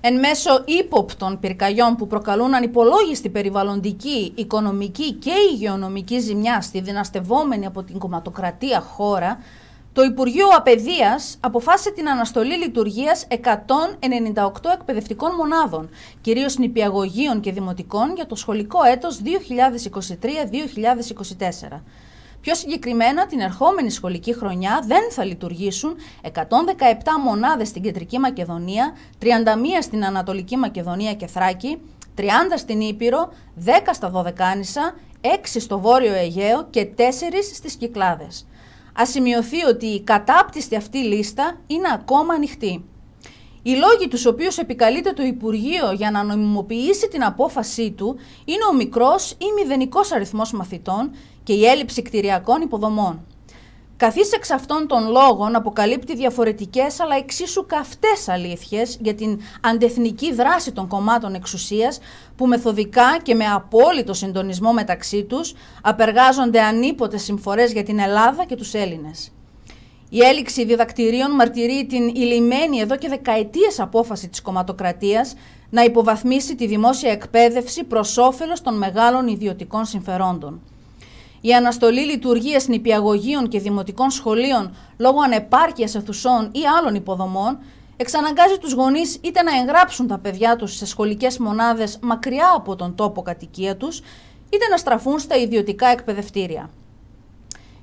εν μέσω ύποπτων πυρκαγιών που προκαλούν ανυπολόγιστη περιβαλλοντική, οικονομική και υγειονομική ζημιά στη δυναστευόμενη από την κομματοκρατία χώρα, το Υπουργείο Απαιδείας αποφάσισε την αναστολή λειτουργίας 198 εκπαιδευτικών μονάδων, κυρίως νηπιαγωγείων και δημοτικών, για το σχολικό έτος 2023-2024. Πιο συγκεκριμένα, την ερχόμενη σχολική χρονιά δεν θα λειτουργήσουν 117 μονάδες στην Κεντρική Μακεδονία, 31 στην Ανατολική Μακεδονία και Θράκη, 30 στην Ήπειρο, 10 στα Δωδεκάνησα, 6 στο Βόρειο Αιγαίο και 4 στις Κυκλάδες. Ας σημειωθεί ότι η κατάπτυστη αυτή λίστα είναι ακόμα ανοιχτή. Οι λόγοι τους οποίους επικαλείται το Υπουργείο για να νομιμοποιήσει την απόφασή του είναι ο μικρός ή μηδενικός αριθμός μαθητών και η έλλειψη κτηριακών υποδομών. Καθής εξ αυτών των λόγων αποκαλύπτει διαφορετικές αλλά εξίσου καυτές αλήθειες για την αντεθνική δράση των κομμάτων εξουσίας που μεθοδικά και με απόλυτο συντονισμό μεταξύ τους, απεργάζονται ανίποτε συμφορές για την Ελλάδα και τους Έλληνες. Η έλλειξη διδακτηρίων μαρτυρεί την ηλυμένη εδώ και δεκαετίες απόφαση της κομματοκρατίας να υποβαθμίσει τη δημόσια εκπαίδευση προς όφελος των μεγάλων ιδιωτικών συμφερόντων. Η αναστολή λειτουργίας νηπιαγωγείων και δημοτικών σχολείων λόγω ανεπάρκειας αιθουσών ή άλλων υποδομών εξαναγκάζει τους γονείς είτε να εγγράψουν τα παιδιά τους σε σχολικές μονάδες μακριά από τον τόπο κατοικία τους, είτε να στραφούν στα ιδιωτικά εκπαιδευτήρια.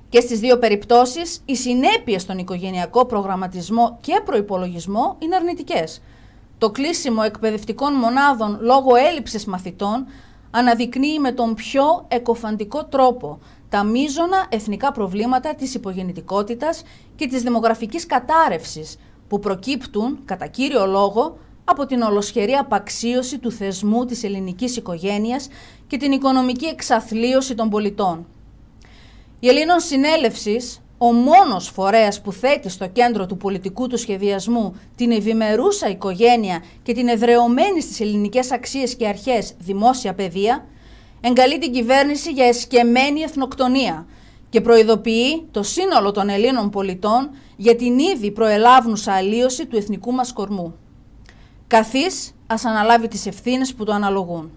Και στις δύο περιπτώσεις, οι συνέπειες στον οικογενειακό προγραμματισμό και προϋπολογισμό είναι αρνητικές. Το κλείσιμο εκπαιδευτικών μονάδων λόγω έλλειψης μαθητών αναδεικνύει με τον πιο εκοφαντικό τρόπο τα μείζωνα εθνικά προβλήματα της υπογεννητικότητας και της δημογραφικής κατάρρευσης που προκύπτουν, κατά κύριο λόγο, από την ολοσχερή απαξίωση του θεσμού της ελληνικής οικογένειας και την οικονομική εξαθλίωση των πολιτών. Η Ελλήνων Συνέλευσης, ο μόνος φορέας που θέτει στο κέντρο του πολιτικού του σχεδιασμού την ευημερούσα οικογένεια και την εδρεωμένη στις ελληνικές αξίες και αρχές δημόσια παιδεία, εγκαλεί την κυβέρνηση για εσκεμμένη εθνοκτονία και προειδοποιεί το σύνολο των Ελλήνων πολιτών για την ήδη προελάβνουσα αλλίωση του εθνικού μας κορμού. Καθής ας αναλάβει τις ευθύνες που το αναλογούν.